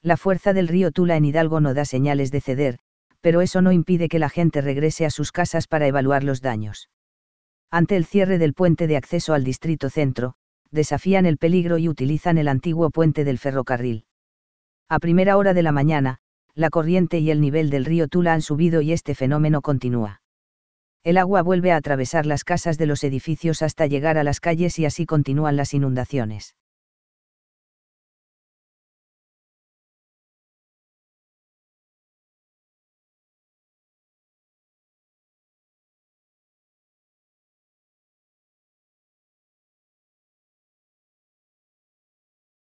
La fuerza del río Tula en Hidalgo no da señales de ceder, pero eso no impide que la gente regrese a sus casas para evaluar los daños. Ante el cierre del puente de acceso al distrito centro, desafían el peligro y utilizan el antiguo puente del ferrocarril. A primera hora de la mañana, la corriente y el nivel del río Tula han subido y este fenómeno continúa. El agua vuelve a atravesar las casas de los edificios hasta llegar a las calles y así continúan las inundaciones.